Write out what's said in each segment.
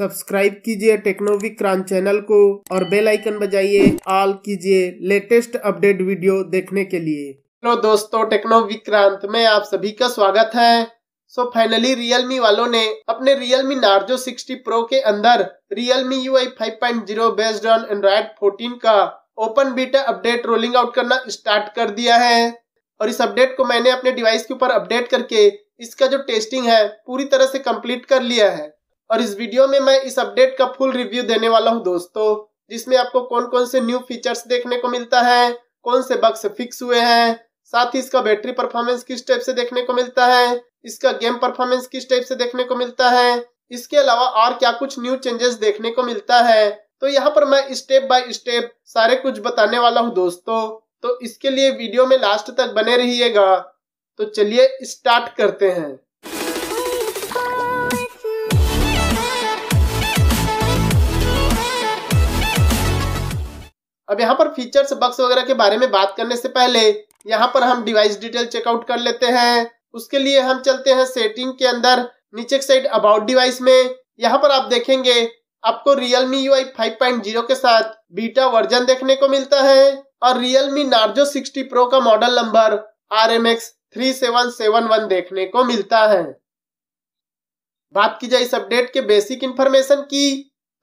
subscribe कीजिए टेक्नोविक crunch channel को और बेल आइकन बजाइए ऑल कीजिए लेटेस्ट अपडेट वीडियो देखने के लिए हेलो दोस्तों टेक्नो विक्रांत में आप सभी का स्वागत है सो फाइनली रियलमी वालों ने अपने रियलमी नार्जो 60 प्रो के अंदर Realme U I five point zero based on Android fourteen का open beta update rolling out करना स्टार्ट कर दिया है और इस अपडेट को मैंने अपने डिवाइस के ऊपर अपडेट करके इसका जो टेस्टिंग है पूरी तरह से कम्प्लीट कर लिया है और इस वीडियो में मैं इस अपडेट का फुल रिव्यू देने वाला हूँ दोस्तों जिसमें आपको कौन कौन से न्यू फीचर्स देखने को मिलता है कौन से बक्स फिक्स हुए हैं साथ ही इसका बैटरी परफॉर्मेंस किस टाइप से देखने को मिलता है इसका गेम परफॉर्मेंस किस टाइप से देखने को मिलता है इसके अलावा और क्या कुछ न्यू चेंजेस देखने को मिलता है तो यहाँ पर मैं स्टेप बाय स्टेप सारे कुछ बताने वाला हूँ दोस्तों तो इसके लिए वीडियो में लास्ट तक बने रहिएगा तो चलिए स्टार्ट करते हैं अब यहाँ पर फीचर्स बक्स वगैरह के बारे में बात करने से पहले यहाँ पर हम डिवाइस डिटेल चेकआउट कर लेते हैं उसके लिए हम चलते हैं सेटिंग के अंदर नीचे की साइड अबाउट डिवाइस में यहाँ पर आप देखेंगे आपको Realme UI 5.0 के साथ बीटा वर्जन देखने को मिलता है और Realme Narzo 60 Pro का मॉडल नंबर RMX 3771 देखने को मिलता है बात की जाए इस अपडेट के बेसिक इन्फॉर्मेशन की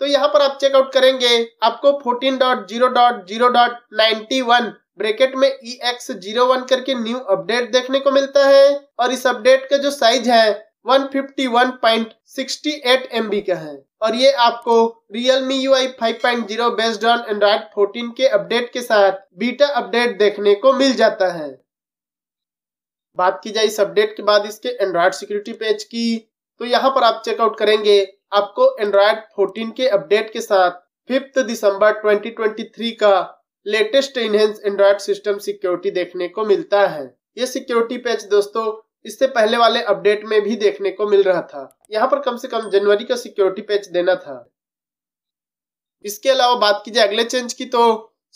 तो यहाँ पर आप चेकआउट करेंगे आपको fourteen dot zero dot zero dot ninety one bracket में ई एक्स जीरो वन करके न्यू अपडेट देखने को मिलता है और इस अपडेट का जो साइज है 151.68 MB का है और ये आपको Realme UI 5.0 based on Android 14 के अपडेट के साथ बीटा अपडेट देखने को मिल जाता है बात की जाए इस अपडेट के बाद इसके एंड्रॉइड सिक्योरिटी पेज की तो यहाँ पर आप चेकआउट करेंगे आपको एंड्रॉयड 14 के अपडेट के साथ फिफ्थ दिसंबर 2023 का latest enhanced Android system security देखने को मिलता है ये सिक्योरिटी पैच दोस्तों इससे पहले वाले अपडेट में भी देखने को मिल रहा था यहाँ पर कम से कम जनवरी का सिक्योरिटी पैच देना था इसके अलावा बात की जाए अगले चेंज की तो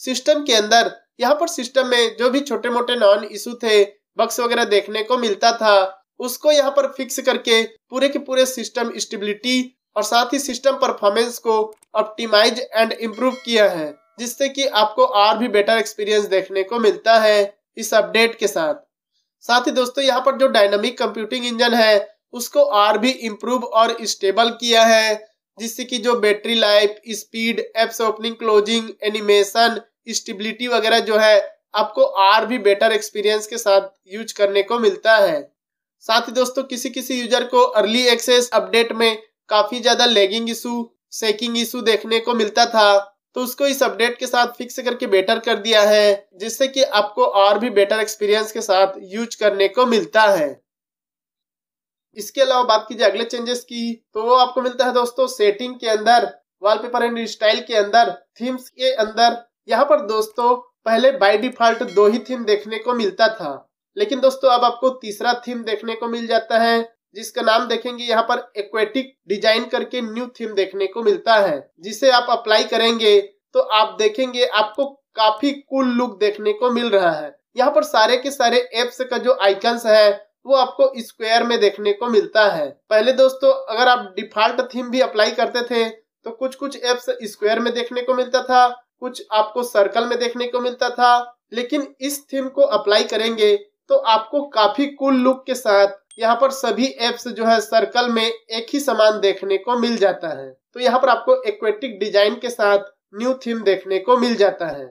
सिस्टम के अंदर यहाँ पर सिस्टम में जो भी छोटे मोटे नॉन इशू थे बक्स वगैरह देखने को मिलता था उसको यहाँ पर फिक्स करके पूरे के पूरे सिस्टम स्टेबिलिटी और साथ ही सिस्टम परफॉर्मेंस को ऑप्टिमाइज एंड इम्प्रूव किया है जिससे कि आपको और भी बेटर एक्सपीरियंस देखने को मिलता है इस अपडेट के साथ साथ ही दोस्तों यहाँ पर जो डायनामिक कंप्यूटिंग इंजन है उसको और भी इम्प्रूव और स्टेबल किया है जिससे कि जो battery life speed apps opening closing animation stability वगैरह जो है आपको और भी बेटर एक्सपीरियंस के साथ यूज करने को मिलता है साथ ही दोस्तों किसी किसी यूजर को अर्ली एक्सेस अपडेट में काफी ज्यादा लेगिंग इशू सेकिंग इशू देखने को मिलता था तो उसको इस अपडेट के साथ फिक्स करके बेटर कर दिया है जिससे कि आपको और भी बेटर एक्सपीरियंस के साथ यूज करने को मिलता है इसके अलावा बात कीजिए अगले चेंजेस की तो वो आपको मिलता है दोस्तों सेटिंग के अंदर वॉलपेपर एंड स्टाइल के अंदर थीम्स के अंदर यहाँ पर दोस्तों पहले बाय डिफॉल्ट दो ही थीम देखने को मिलता था लेकिन दोस्तों अब आपको तीसरा थीम देखने को मिल जाता है जिसका नाम देखेंगे यहाँ पर एक्वेटिक डिजाइन करके न्यू थीम देखने को मिलता है जिसे आप अप्लाई करेंगे तो आप देखेंगे आपको काफी कूल लुक देखने को मिल रहा है यहाँ पर सारे के सारे एप्स का जो आइकन्स है वो आपको स्क्वायर में देखने को मिलता है पहले दोस्तों अगर आप डिफॉल्ट थीम भी अप्लाई करते थे तो कुछ कुछ एप्स स्क्वायर में देखने को मिलता था कुछ आपको सर्कल में देखने को मिलता था लेकिन इस थीम को अप्लाई करेंगे तो आपको काफी कूल लुक के साथ यहाँ पर सभी एप्स जो है सर्कल में एक ही समान देखने को मिल जाता है तो यहाँ पर आपको एक्वेटिक डिजाइन के साथ न्यू थीम देखने को मिल जाता है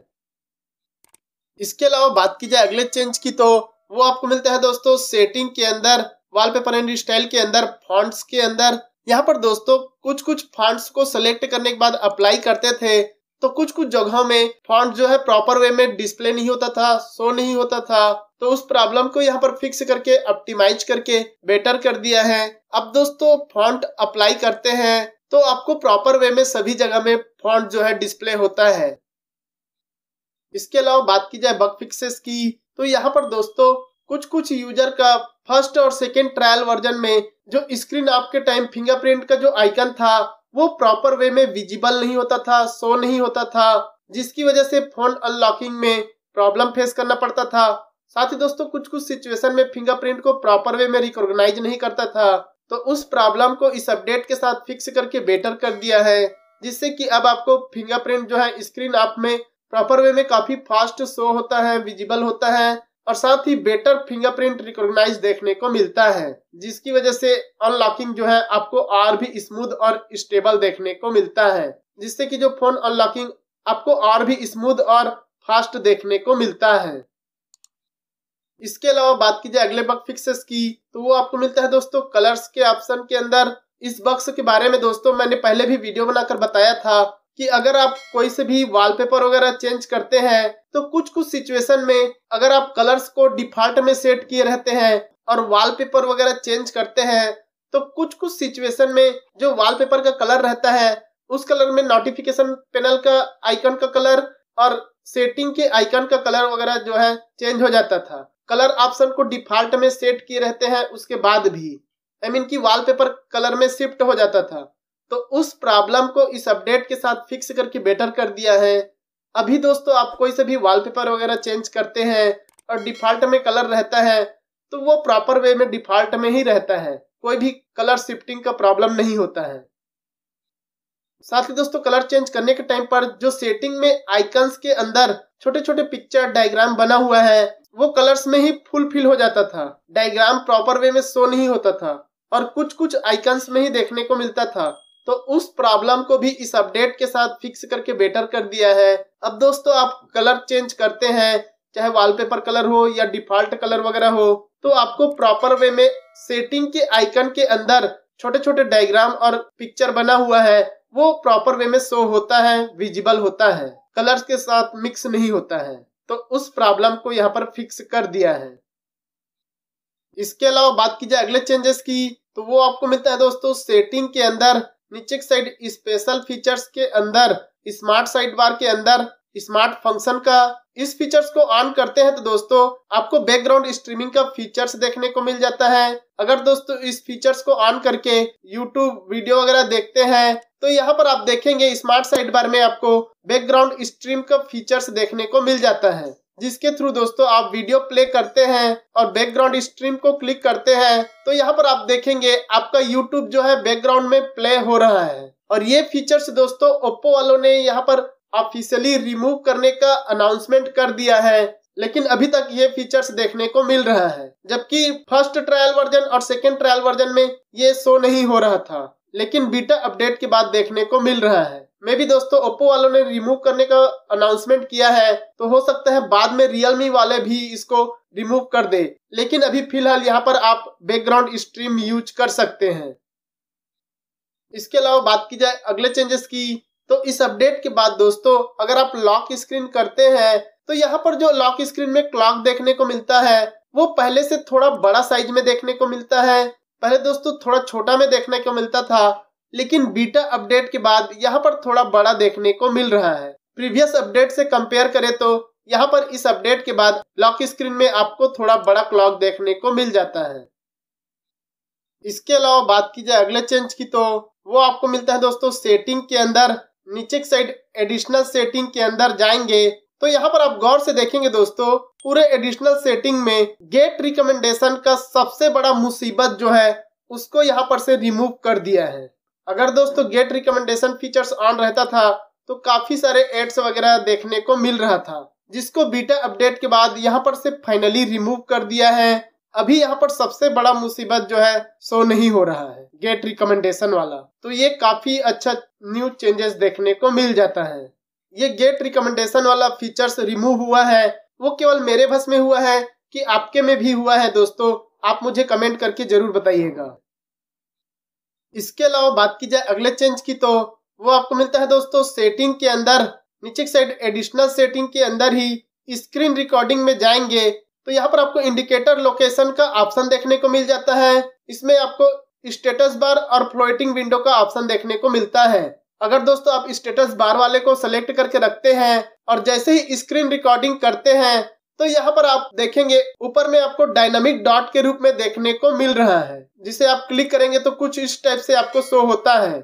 इसके अलावा बात की जाए अगले चेंज की तो वो आपको मिलता है दोस्तों सेटिंग के अंदर वॉलपेपर एंड स्टाइल के अंदर फॉन्ट्स के अंदर यहाँ पर दोस्तों कुछ कुछ फॉन्ट्स को सिलेक्ट करने के बाद अप्लाई करते थे तो कुछ कुछ जगहों में फॉन्ट जो है प्रॉपर वे में डिस्प्ले नहीं होता था शो नहीं होता था तो उस प्रॉब्लम को यहाँ पर फिक्स करके ऑप्टिमाइज करके बेटर कर दिया है अब दोस्तों फॉन्ट अप्लाई करते हैं तो आपको प्रॉपर वे में सभी जगह में फॉन्ट जो है डिस्प्ले होता है इसके अलावा बात की जाए बग फिक्सेस की तो यहाँ पर दोस्तों कुछ कुछ यूजर का फर्स्ट और सेकेंड ट्रायल वर्जन में जो स्क्रीन आपके टाइम फिंगरप्रिंट का जो आइकन था वो प्रॉपर वे में विजिबल नहीं होता था शो नहीं होता था जिसकी वजह से फोन अनलॉकिंग में प्रॉब्लम फेस करना पड़ता था साथ ही दोस्तों कुछ कुछ सिचुएशन में फिंगरप्रिंट को प्रॉपर वे में रिकॉर्गनाइज नहीं करता था तो उस प्रॉब्लम को इस अपडेट के साथ फिक्स करके बेटर कर दिया है जिससे कि अब आपको फिंगरप्रिंट जो है स्क्रीन आप में प्रॉपर वे में काफी फास्ट शो होता है विजिबल होता है और साथ ही बेटर फिंगरप्रिंट रिकॉग्नाइज देखने को मिलता है जिसकी वजह से अनलॉकिंग जो है आपको और भी स्मूथ और स्टेबल देखने को मिलता है जिससे कि जो फोन अनलॉकिंग आपको और भी स्मूथ और फास्ट देखने को मिलता है इसके अलावा बात की जाए अगले बग फिक्सेस की तो वो आपको मिलता है दोस्तों कलर्स के ऑप्शन के अंदर इस बक्स के बारे में दोस्तों मैंने पहले भी वीडियो बनाकर बताया था कि अगर आप कोई से भी वॉलपेपर वगैरह चेंज करते हैं तो कुछ कुछ सिचुएशन में अगर आप कलर्स को डिफॉल्ट में सेट किए रहते हैं और वॉलपेपर वगैरह चेंज करते हैं तो कुछ कुछ सिचुएशन में जो वॉलपेपर का कलर रहता है उस कलर में नोटिफिकेशन पैनल का आइकन का कलर और सेटिंग के आइकन का कलर वगैरह जो है चेंज हो जाता था कलर ऑप्शन को डिफॉल्ट में सेट किए रहते हैं उसके बाद भी आई मीन की वॉलपेपर कलर में शिफ्ट हो जाता था तो उस प्रॉब्लम को इस अपडेट के साथ फिक्स करके बेटर कर दिया है अभी दोस्तों आप कोई से भी वॉलपेपर वगैरह चेंज करते हैं और डिफॉल्ट में कलर रहता है तो वो प्रॉपर वे में डिफॉल्ट में ही रहता है कोई भी कलर शिफ्टिंग का प्रॉब्लम नहीं होता है साथ ही दोस्तों कलर चेंज करने के टाइम पर जो सेटिंग में आइकन्स के अंदर छोटे छोटे पिक्चर डायग्राम बना हुआ है वो कलर्स में ही फुलफिल हो जाता था डायग्राम प्रॉपर वे में शो नहीं होता था और कुछ कुछ आइकन्स में ही देखने को मिलता था तो उस प्रॉब्लम को भी इस अपडेट के साथ फिक्स करके बेटर कर दिया है अब दोस्तों आप कलर चेंज करते हैं चाहे वॉलपेपर कलर हो या डिफॉल्ट कलर वगैरह हो तो आपको प्रॉपर वे में सेटिंग के आइकन के अंदर छोटे छोटे डायग्राम और पिक्चर बना हुआ है वो प्रॉपर वे में शो होता है विजिबल होता है कलर्स के साथ मिक्स नहीं होता है तो उस प्रॉब्लम को यहाँ पर फिक्स कर दिया है इसके अलावा बात की जाए अगले चेंजेस की तो वो आपको मिलता है दोस्तों सेटिंग के अंदर नीचे साइड स्पेशल फीचर्स के अंदर स्मार्ट साइड बार के अंदर स्मार्ट फंक्शन का इस फीचर्स को ऑन करते हैं तो दोस्तों आपको बैकग्राउंड स्ट्रीमिंग का फीचर्स देखने को मिल जाता है अगर दोस्तों इस फीचर्स को ऑन करके यूट्यूब वीडियो वगैरह देखते हैं तो यहाँ पर आप देखेंगे स्मार्ट साइड बार में आपको बैकग्राउंड स्ट्रीम का फीचर्स देखने को मिल जाता है जिसके थ्रू दोस्तों आप वीडियो प्ले करते हैं और बैकग्राउंड स्ट्रीम को क्लिक करते हैं तो यहाँ पर आप देखेंगे आपका यूट्यूब जो है बैकग्राउंड में प्ले हो रहा है और ये फीचर्स दोस्तों ओप्पो वालों ने यहाँ पर ऑफिशियली रिमूव करने का अनाउंसमेंट कर दिया है लेकिन अभी तक ये फीचर्स देखने को मिल रहा है जबकि फर्स्ट ट्रायल वर्जन और सेकेंड ट्रायल वर्जन में ये शो नहीं हो रहा था लेकिन बीटा अपडेट के बाद देखने को मिल रहा है में भी दोस्तों ओप्पो वालों ने रिमूव करने का अनाउंसमेंट किया है तो हो सकता है बाद में रियलमी वाले भी इसको रिमूव कर दे लेकिन अभी फिलहाल यहाँ पर आप बैकग्राउंड स्ट्रीम यूज कर सकते हैं इसके अलावा बात की जाए अगले चेंजेस की तो इस अपडेट के बाद दोस्तों अगर आप लॉक स्क्रीन करते हैं तो यहाँ पर जो लॉक स्क्रीन में क्लॉक देखने को मिलता है वो पहले से थोड़ा बड़ा साइज में देखने को मिलता है पहले दोस्तों थोड़ा छोटा में देखने को मिलता था लेकिन बीटा अपडेट के बाद यहाँ पर थोड़ा बड़ा देखने को मिल रहा है प्रीवियस अपडेट से कंपेयर करें तो यहाँ पर इस अपडेट के बाद लॉक स्क्रीन में आपको थोड़ा बड़ा क्लॉक देखने को मिल जाता है इसके अलावा बात की जाए अगले चेंज की तो वो आपको मिलता है दोस्तों सेटिंग के अंदर नीचे साइड एडिशनल सेटिंग के अंदर जाएंगे तो यहाँ पर आप गौर से देखेंगे दोस्तों पूरे एडिशनल सेटिंग में गेट रिकमेंडेशन का सबसे बड़ा मुसीबत जो है उसको यहाँ पर से रिमूव कर दिया है अगर दोस्तों गेट रिकमेंडेशन फीचर्स ऑन रहता था तो काफी सारे एड्स वगैरह देखने को मिल रहा था जिसको बीटा अपडेट के बाद यहाँ पर से फाइनली रिमूव कर दिया है अभी यहाँ पर सबसे बड़ा मुसीबत जो है सो नहीं हो रहा है गेट रिकमेंडेशन वाला तो ये काफी अच्छा न्यू चेंजेस देखने को मिल जाता है ये गेट रिकमेंडेशन वाला फीचर्स रिमूव हुआ है वो केवल मेरे बस में हुआ है कि आपके में भी हुआ है दोस्तों आप मुझे कमेंट करके जरूर बताइएगा इसके अलावा बात की जाए अगले चेंज की तो वो आपको मिलता है दोस्तों सेटिंग के अंदर नीचे साइड एडिशनल सेटिंग के अंदर ही स्क्रीन रिकॉर्डिंग में जाएंगे तो यहाँ पर आपको इंडिकेटर लोकेशन का ऑप्शन देखने को मिल जाता है इसमें आपको स्टेटस बार और फ्लोटिंग विंडो का ऑप्शन देखने को मिलता है अगर दोस्तों आप स्टेटस बार वाले को सेलेक्ट करके रखते हैं और जैसे ही स्क्रीन रिकॉर्डिंग करते हैं तो यहाँ पर आप देखेंगे ऊपर में आपको डायनामिक डॉट के रूप में देखने को मिल रहा है जिसे आप क्लिक करेंगे तो कुछ इस टाइप से आपको शो होता है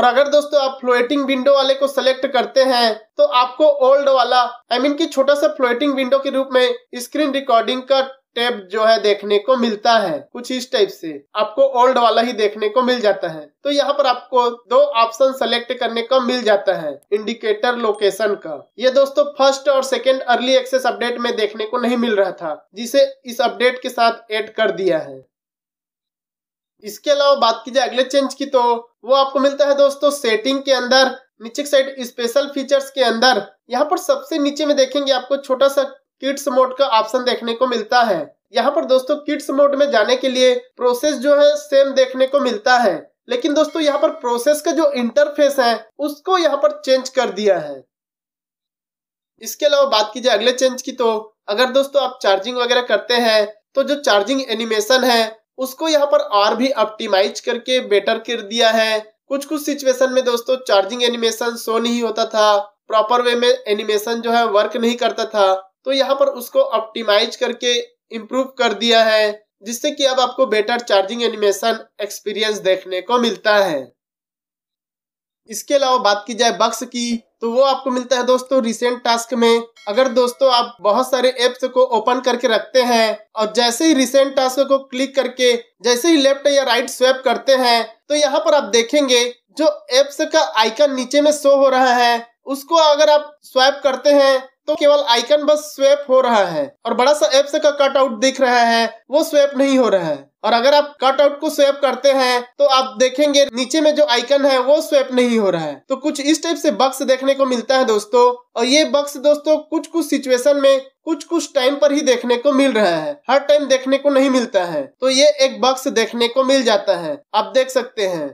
और अगर दोस्तों आप फ्लोटिंग विंडो वाले को सेलेक्ट करते हैं तो आपको ओल्ड वाला आई I मीन mean की छोटा सा फ्लोटिंग विंडो के रूप में स्क्रीन रिकॉर्डिंग का टेप जो है देखने को मिलता है कुछ इस टाइप से आपको ओल्ड वाला ही देखने को मिल जाता है तो यहाँ पर आपको दो ऑप्शन सेलेक्ट करने का मिल जाता है इंडिकेटर लोकेशन का ये दोस्तों फर्स्ट और सेकेंड अर्ली एक्सेस अपडेट में देखने को नहीं मिल रहा था जिसे इस अपडेट के साथ एड कर दिया है इसके अलावा बात की जाए अगले चेंज की तो वो आपको मिलता है दोस्तों सेटिंग के अंदर नीचे साइड स्पेशल फीचर्स के अंदर यहाँ पर सबसे नीचे में देखेंगे आपको छोटा सा किड्स मोड का ऑप्शन देखने को मिलता है यहाँ पर दोस्तों किड्स मोड में जाने के लिए प्रोसेस जो है सेम देखने को मिलता है लेकिन दोस्तों यहाँ पर प्रोसेस का जो इंटरफेस है उसको यहाँ पर चेंज कर दिया है इसके अलावा बात की जाए अगले चेंज की तो अगर दोस्तों आप चार्जिंग वगैरह करते हैं तो जो चार्जिंग एनिमेशन है उसको यहाँ पर और भी ऑप्टिमाइज करके बेटर कर दिया है कुछ कुछ सिचुएशन में दोस्तों चार्जिंग एनिमेशन शो नहीं होता था प्रॉपर वे में एनिमेशन जो है वर्क नहीं करता था तो यहाँ पर उसको ऑप्टिमाइज करके इम्प्रूव कर दिया है जिससे कि अब आपको बेटर चार्जिंग एनिमेशन एक्सपीरियंस देखने को मिलता है इसके अलावा बात की जाए बक्स की तो वो आपको मिलता है दोस्तों रिसेंट टास्क में अगर दोस्तों आप बहुत सारे एप्स को ओपन करके रखते हैं और जैसे ही रिसेंट टास्क को क्लिक करके जैसे ही लेफ्ट या राइट स्वैप करते हैं तो यहाँ पर आप देखेंगे जो एप्स का आइकन नीचे में शो हो रहा है उसको अगर आप स्वैप करते हैं तो केवल आइकन बस स्वेप हो रहा है और बड़ा सा एप्स का कटआउट दिख रहा है वो स्वेप नहीं हो रहा है और अगर आप कटआउट को स्वेप करते हैं तो आप देखेंगे नीचे में जो आइकन है वो स्वेप नहीं हो रहा है तो कुछ इस टाइप से बक्स देखने को मिलता है दोस्तों और ये बक्स दोस्तों कुछ कुछ सिचुएशन में कुछ कुछ टाइम पर ही देखने को मिल रहा है हर टाइम देखने को नहीं मिलता है तो ये एक बक्स देखने को मिल जाता है आप देख सकते हैं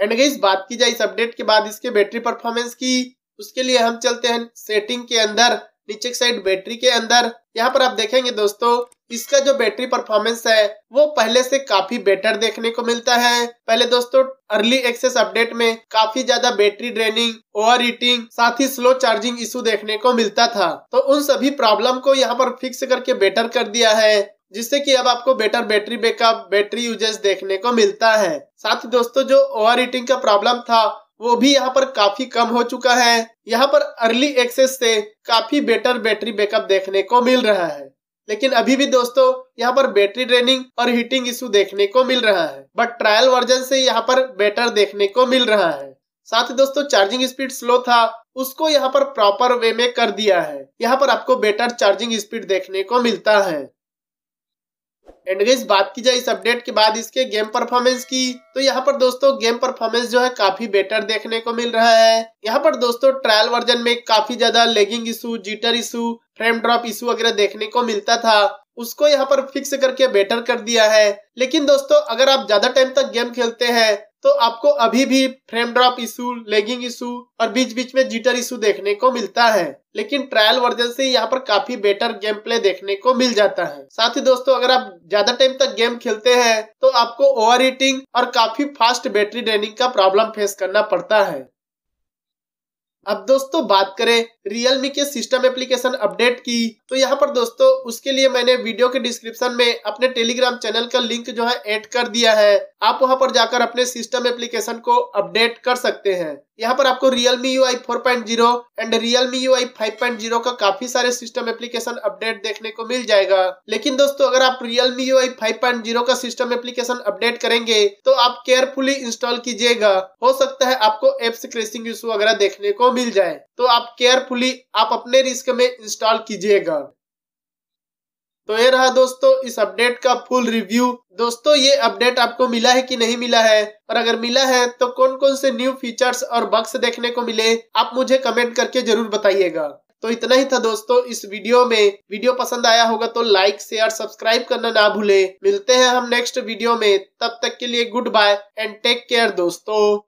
एंड गई बात की जाए इस अपडेट के बाद इसके बैटरी परफॉर्मेंस की उसके लिए हम चलते हैं सेटिंग के अंदर नीचे साइड बैटरी के अंदर यहाँ पर आप देखेंगे दोस्तों इसका जो बैटरी परफॉर्मेंस है वो पहले से काफी बेटर देखने को मिलता है पहले दोस्तों अर्ली एक्सेस अपडेट में काफी ज्यादा बैटरी ड्रेनिंग ओवर हीटिंग साथ ही स्लो चार्जिंग इशू देखने को मिलता था तो उन सभी प्रॉब्लम को यहाँ पर फिक्स करके बेटर कर दिया है जिससे कि अब आपको better battery backup battery uses देखने को मिलता है साथ ही दोस्तों जो ओवर हीटिंग का प्रॉब्लम था वो भी यहाँ पर काफी कम हो चुका है यहाँ पर अर्ली एक्सेस से काफी बेटर बैटरी बैकअप देखने को मिल रहा है लेकिन अभी भी दोस्तों यहाँ पर बैटरी ड्रेनिंग और हीटिंग इशू देखने को मिल रहा है बट ट्रायल वर्जन से यहाँ पर बेटर देखने को मिल रहा है साथ ही दोस्तों चार्जिंग स्पीड स्लो था उसको यहाँ पर प्रॉपर वे में कर दिया है यहाँ पर आपको बेटर चार्जिंग स्पीड देखने को मिलता है एंड गई बात की जाए इस अपडेट के बाद इसके गेम परफॉर्मेंस की तो यहाँ पर दोस्तों गेम परफॉर्मेंस जो है काफी बेटर देखने को मिल रहा है यहाँ पर दोस्तों ट्रायल वर्जन में काफी ज्यादा lagging issue jitter issue frame drop issue वगैरह देखने को मिलता था उसको यहाँ पर फिक्स करके बेटर कर दिया है लेकिन दोस्तों अगर आप ज्यादा टाइम तक गेम खेलते हैं तो आपको अभी भी frame drop issue lagging issue और बीच बीच में जिटर इशू देखने को मिलता है लेकिन ट्रायल वर्जन से यहाँ पर काफी बेटर गेम प्ले देखने को मिल जाता है साथ ही दोस्तों अगर आप ज्यादा टाइम तक गेम खेलते हैं तो आपको ओवर हीटिंग और काफी फास्ट बैटरी ड्रेनिंग का प्रॉब्लम फेस करना पड़ता है अब दोस्तों बात करें रियलमी के सिस्टम एप्लीकेशन अपडेट की तो यहाँ पर दोस्तों उसके लिए मैंने वीडियो के डिस्क्रिप्शन में अपने टेलीग्राम चैनल का लिंक जो है ऐड कर दिया है आप वहाँ पर जाकर अपने सिस्टम एप्लीकेशन को अपडेट कर सकते हैं यहाँ पर आपको Realme UI 4.0 and Realme UI 5.0 का काफी सारे सिस्टम एप्लीकेशन अपडेट देखने को मिल जाएगा लेकिन दोस्तों अगर आप Realme UI 5.0 का सिस्टम एप्लीकेशन अपडेट करेंगे तो आप केयरफुली इंस्टॉल कीजिएगा हो सकता है आपको एप्स क्रेसिंग इशू वगैरह देखने को मिल जाए तो आप केयरफुल केयरफुली आप अपने रिस्क में इंस्टॉल कीजिएगा तो ये रहा दोस्तों इस अपडेट का फुल रिव्यू दोस्तों ये अपडेट आपको मिला है कि नहीं मिला है और अगर मिला है तो कौन कौन से न्यू फीचर्स और बग्स देखने को मिले आप मुझे कमेंट करके जरूर बताइएगा तो इतना ही था दोस्तों इस वीडियो में वीडियो पसंद आया होगा तो लाइक शेयर सब्सक्राइब करना ना भूले मिलते हैं हम नेक्स्ट वीडियो में तब तक के लिए goodbye and take care दोस्तों